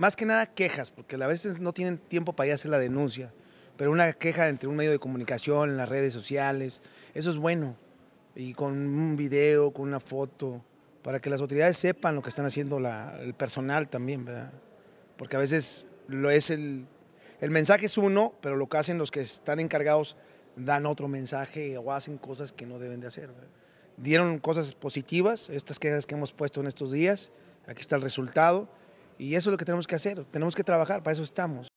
más que nada quejas, porque a veces no tienen tiempo para ir a hacer la denuncia, pero una queja entre un medio de comunicación, en las redes sociales, eso es bueno. Y con un video, con una foto, para que las autoridades sepan lo que están haciendo el personal también, ¿verdad? Porque a veces lo es el, el mensaje es uno, pero lo que hacen los que están encargados dan otro mensaje o hacen cosas que no deben de hacer. Dieron cosas positivas, estas quejas que hemos puesto en estos días, aquí está el resultado y eso es lo que tenemos que hacer, tenemos que trabajar, para eso estamos.